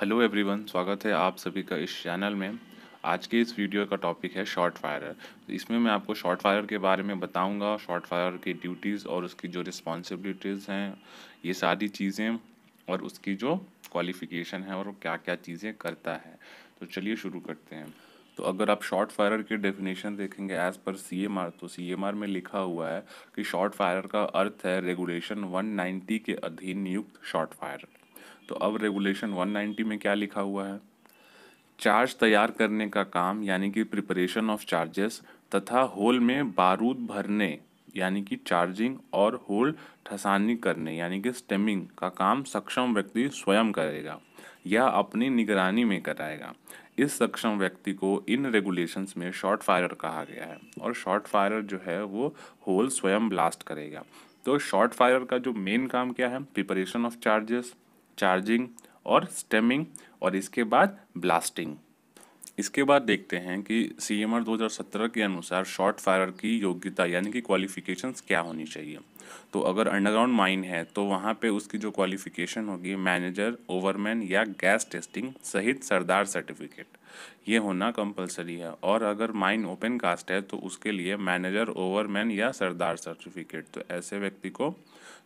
hello everyone स्वागत है आप सभी का इस चैनल में आज के इस वीडियो का टॉपिक है शॉर्ट फायर तो इसमें मैं आपको शॉर्ट फायर के बारे में बताऊंगा शॉर्ट फायर की ड्यूटीज़ और उसकी जो रिस्पॉन्सिबिलिटीज़ हैं ये सारी चीज़ें और उसकी जो क्वालिफिकेशन है और क्या क्या चीज़ें करता है तो चलिए शुरू करते हैं तो अगर आप शॉर्ट फायर के डेफिनेशन देखेंगे as per C M R तो सी एम आर में लिखा हुआ है कि शॉर्ट फायर का अर्थ है रेगुलेशन 190 के अधीन नियुक्त शॉर्ट फायर तो अब रेगुलेशन 190 में क्या लिखा हुआ है चार्ज तैयार करने का काम यानी कि प्रिपरेशन ऑफ चार्जेस तथा होल में बारूद भरने यानी कि चार्जिंग और होल ठसानी करने यानी कि स्टेमिंग का काम सक्षम व्यक्ति स्वयं करेगा या अपनी निगरानी में कराएगा इस सक्षम व्यक्ति को इन रेगुलेशंस में शॉर्ट फायर कहा गया है और शॉर्ट फायर जो है वो होल स्वयं ब्लास्ट करेगा तो शॉर्ट फायर का जो मेन काम क्या है प्रिपरेशन ऑफ चार्जेस चार्जिंग और स्टेमिंग और इसके बाद ब्लास्टिंग इसके बाद देखते हैं कि सी एम आर दो हज़ार सत्रह के अनुसार शॉर्ट फायर की योग्यता यानी कि क्वालिफिकेशंस क्या होनी चाहिए तो अगर अंडरग्राउंड माइन है तो वहाँ पे उसकी जो क्वालिफिकेशन होगी मैनेजर ओवरमैन या गैस टेस्टिंग सहित सरदार सर्टिफिकेट ये होना कंपलसरी है और अगर माइन ओपन कास्ट है तो उसके लिए मैनेजर ओवरमैन या सरदार सर्टिफिकेट तो ऐसे व्यक्ति को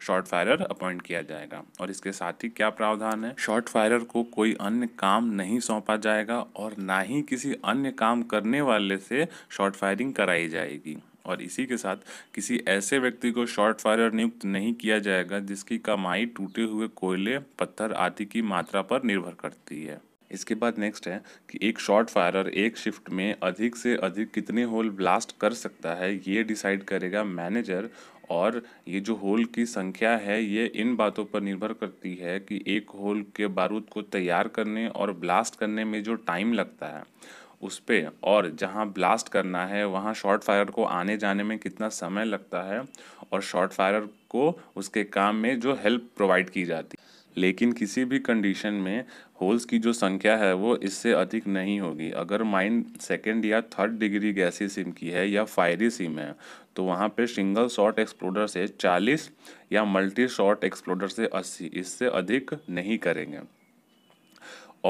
शॉर्ट फायर अपॉइंट किया जाएगा और इसके साथ ही क्या प्रावधान है शॉर्ट फायर को कोई अन्य काम नहीं सौंपा जाएगा और ना ही किसी अन्य काम करने वाले से शॉर्ट फायरिंग कराई जाएगी और इसी के साथ किसी ऐसे व्यक्ति को शॉर्ट फायर नियुक्त नहीं किया जाएगा जिसकी कमाई टूटे हुए कोयले पत्थर आदि की मात्रा पर निर्भर करती है इसके बाद नेक्स्ट है कि एक शॉर्ट फायरर एक शिफ्ट में अधिक से अधिक कितने होल ब्लास्ट कर सकता है ये डिसाइड करेगा मैनेजर और ये जो होल की संख्या है ये इन बातों पर निर्भर करती है कि एक होल के बारूद को तैयार करने और ब्लास्ट करने में जो टाइम लगता है उस पर और जहाँ ब्लास्ट करना है वहाँ शॉर्ट फायर को आने जाने में कितना समय लगता है और शॉर्ट फायर को उसके काम में जो हेल्प प्रोवाइड की जाती है लेकिन किसी भी कंडीशन में होल्स की जो संख्या है वो इससे अधिक नहीं होगी अगर माइन सेकेंड या थर्ड डिग्री गैसी सिम की है या फायरी सिम है तो वहाँ पे सिंगल शॉट एक्सप्लोडर से 40 या मल्टी शॉट एक्सप्लोडर से 80 इससे अधिक नहीं करेंगे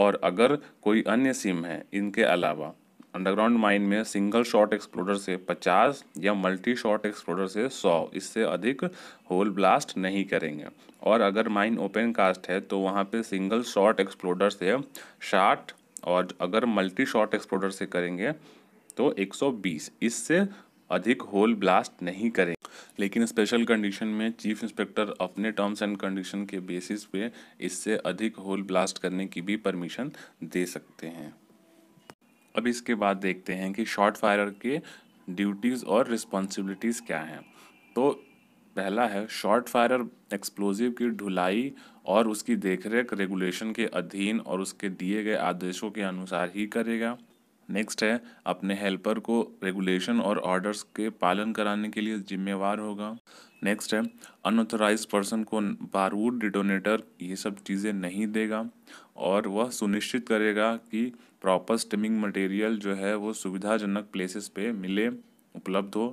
और अगर कोई अन्य सिम है इनके अलावा अंडरग्राउंड माइन में सिंगल शॉट एक्सप्लोडर से 50 या मल्टी शॉट एक्सप्लोडर से 100 इससे अधिक होल ब्लास्ट नहीं करेंगे और अगर माइन ओपन कास्ट है तो वहाँ पे सिंगल शॉट एक्सप्लोडर से 60 और अगर मल्टी शॉट एक्सप्लोडर से करेंगे तो 120 इससे अधिक होल ब्लास्ट नहीं करें लेकिन स्पेशल कंडीशन में चीफ इंस्पेक्टर अपने टर्म्स एंड कंडीशन के बेसिस पे इससे अधिक होल ब्लास्ट करने की भी परमिशन दे सकते हैं अब इसके बाद देखते हैं कि शॉर्ट फायर के ड्यूटीज़ और रिस्पॉन्सिबिलिटीज़ क्या हैं तो पहला है शॉर्ट फायर एक्सप्लोजिव की ढुलाई और उसकी देखरेख रेगुलेशन के अधीन और उसके दिए गए आदेशों के अनुसार ही करेगा नेक्स्ट है अपने हेल्पर को रेगुलेशन और ऑर्डर्स के पालन कराने के लिए जिम्मेवार होगा नेक्स्ट है अनऑथोराइज पर्सन को बारूद डिटोनेटर ये सब चीज़ें नहीं देगा और वह सुनिश्चित करेगा कि प्रॉपर स्टिमिंग मटेरियल जो है वो सुविधाजनक प्लेसेस पे मिले उपलब्ध हो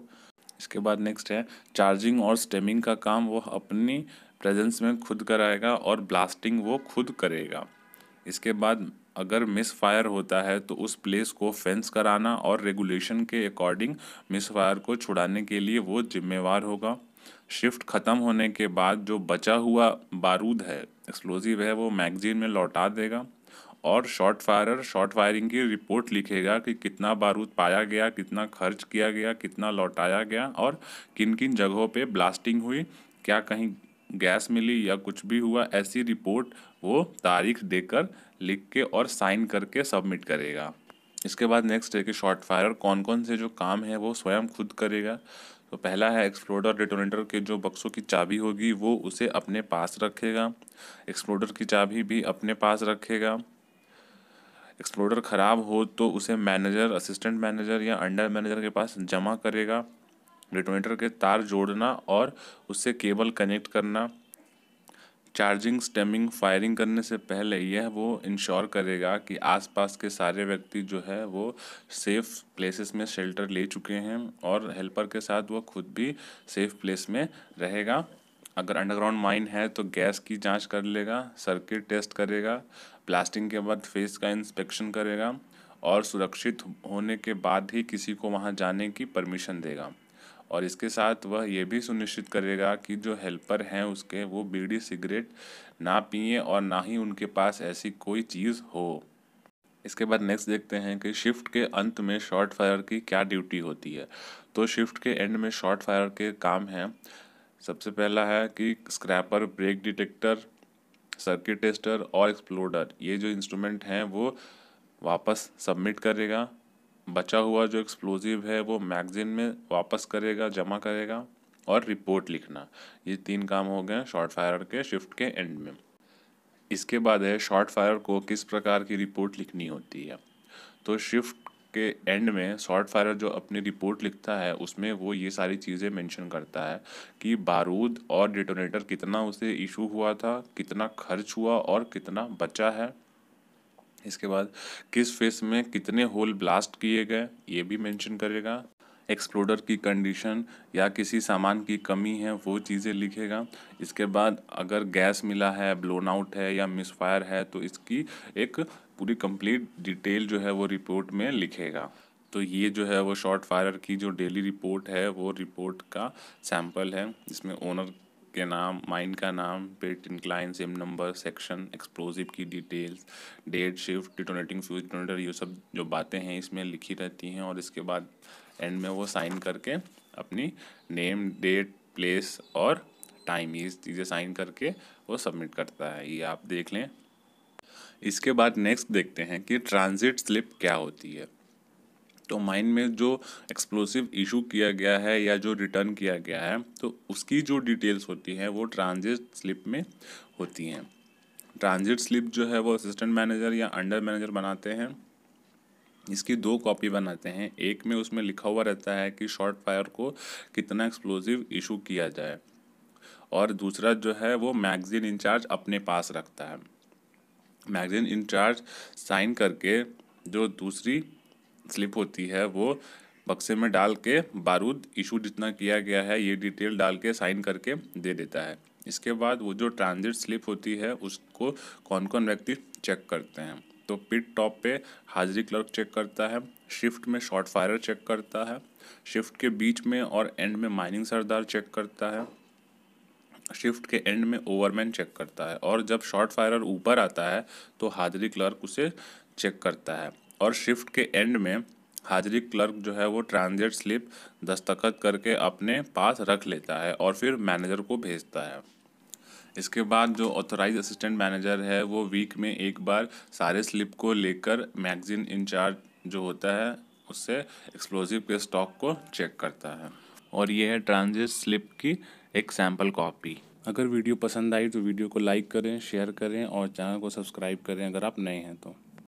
इसके बाद नेक्स्ट है चार्जिंग और स्टेमिंग का काम वो अपनी प्रेजेंस में खुद कराएगा और ब्लास्टिंग वो खुद करेगा इसके बाद अगर मिस फायर होता है तो उस प्लेस को फेंस कराना और रेगुलेशन के अकॉर्डिंग मिस फायर को छुड़ाने के लिए वो जिम्मेवार होगा शिफ्ट ख़त्म होने के बाद जो बचा हुआ बारूद है एक्सप्लोजिव है वो मैगजीन में लौटा देगा और शॉर्ट फायरर शॉर्ट फायरिंग की रिपोर्ट लिखेगा कि कितना बारूद पाया गया कितना खर्च किया गया कितना लौटाया गया और किन किन जगहों पे ब्लास्टिंग हुई क्या कहीं गैस मिली या कुछ भी हुआ ऐसी रिपोर्ट वो तारीख देकर लिख के और साइन करके सबमिट करेगा इसके बाद नेक्स्ट है कि शॉर्ट फायर कौन कौन से जो काम है वो स्वयं खुद करेगा तो पहला है एक्सप्लोडर डिटोनेटर के जो बक्सों की चाबी होगी वो उसे अपने पास रखेगा एक्सप्लोडर की चाबी भी अपने पास रखेगा एक्सप्लोडर ख़राब हो तो उसे मैनेजर असिस्टेंट मैनेजर या अंडर मैनेजर के पास जमा करेगा डिटोनेटर के तार जोड़ना और उससे केबल कनेक्ट करना चार्जिंग स्टेमिंग फायरिंग करने से पहले यह वो इंश्योर करेगा कि आसपास के सारे व्यक्ति जो है वो सेफ प्लेसेस में शेल्टर ले चुके हैं और हेल्पर के साथ वो खुद भी सेफ प्लेस में रहेगा अगर अंडरग्राउंड माइन है तो गैस की जांच कर लेगा सर्किट टेस्ट करेगा ब्लास्टिंग के बाद फेस का इंस्पेक्शन करेगा और सुरक्षित होने के बाद ही किसी को वहां जाने की परमिशन देगा और इसके साथ वह यह भी सुनिश्चित करेगा कि जो हेल्पर हैं उसके वो बीड़ी सिगरेट ना पिए और ना ही उनके पास ऐसी कोई चीज़ हो इसके बाद नेक्स्ट देखते हैं कि शिफ्ट के अंत में शॉर्ट फायर की क्या ड्यूटी होती है तो शिफ्ट के एंड में शॉर्ट फायर के काम हैं सबसे पहला है कि scraper break detector circuit tester और एक्सप्लोडर ये जो इंस्ट्रूमेंट हैं वो वापस सबमिट करेगा बचा हुआ जो एक्सप्लोजिव है वो मैगजीन में वापस करेगा जमा करेगा और रिपोर्ट लिखना ये तीन काम हो गए शॉर्ट फायर के शिफ्ट के एंड में इसके बाद है शॉर्ट फायर को किस प्रकार की रिपोर्ट लिखनी होती है तो शिफ्ट के एंड में शॉर्ट फायर जो अपनी रिपोर्ट लिखता है उसमें वो ये सारी चीज़ें मेंशन करता है कि बारूद और डिटोनेटर कितना उसे इशू हुआ था कितना खर्च हुआ और कितना बचा है इसके बाद किस फेस में कितने होल ब्लास्ट किए गए ये भी मेंशन करेगा एक्सप्लोडर की कंडीशन या किसी सामान की कमी है वो चीज़ें लिखेगा इसके बाद अगर गैस मिला है ब्लोन आउट है या मिस फायर है तो इसकी एक पूरी कंप्लीट डिटेल जो है वो रिपोर्ट में लिखेगा तो ये जो है वो शॉर्ट फायर की जो डेली रिपोर्ट है वो रिपोर्ट का सैम्पल है जिसमें ओनर के नाम माइन का नाम pit incline seam number section explosive की details date shift detonating fuse detonator ये सब जो बातें हैं इसमें लिखी रहती हैं और इसके बाद एंड में वो साइन करके अपनी नेम डेट प्लेस और टाइम ये चीज़ें साइन करके वो सबमिट करता है ये आप देख लें इसके बाद नेक्स्ट देखते हैं कि ट्रांजिट स्लिप क्या होती है तो माइंड में जो एक्सप्लोसिव इशू किया गया है या जो रिटर्न किया गया है तो उसकी जो डिटेल्स होती हैं वो ट्रांजिट स्लिप में होती हैं ट्रांजिट स्लिप जो है वो असिस्टेंट मैनेजर या अंडर मैनेजर बनाते हैं इसकी दो कॉपी बनाते हैं एक में उसमें लिखा हुआ रहता है कि शॉर्ट फायर को कितना एक्सप्लोजिव इशू किया जाए और दूसरा जो है वो मैगज़ीन इंचार्ज अपने पास रखता है मैगज़ीन इंचार्ज साइन करके जो दूसरी स्लिप होती है वो बक्से में डाल के बारूद इशू जितना किया गया है ये डिटेल डाल के साइन करके दे देता है इसके बाद वो जो ट्रांजिट स्लिप होती है उसको कौन कौन व्यक्ति चेक करते हैं तो पिट टॉप पे हाजिरी क्लर्क चेक करता है शिफ्ट में शॉर्ट फायर चेक करता है शिफ्ट के बीच में और एंड में माइनिंग सरदार चेक करता है शिफ्ट के एंड में ओवरमैन चेक करता है और जब शॉर्ट फायर ऊपर आता है तो हाजिरी क्लर्क उसे चेक करता है और शिफ्ट के एंड में हाजिरी क्लर्क जो है वो ट्रांजिट स्लिप दस्तखत करके अपने पास रख लेता है और फिर मैनेजर को भेजता है इसके बाद जो ऑथोराइज असिस्टेंट मैनेजर है वो वीक में एक बार सारे स्लिप को लेकर मैगजीन इंचार्ज जो होता है उससे एक्सप्लोजिव के स्टॉक को चेक करता है और ये है ट्रांजिट स्लिप की एक सैम्पल कॉपी अगर वीडियो पसंद आई तो वीडियो को लाइक करें शेयर करें और चैनल को सब्सक्राइब करें अगर आप नए हैं तो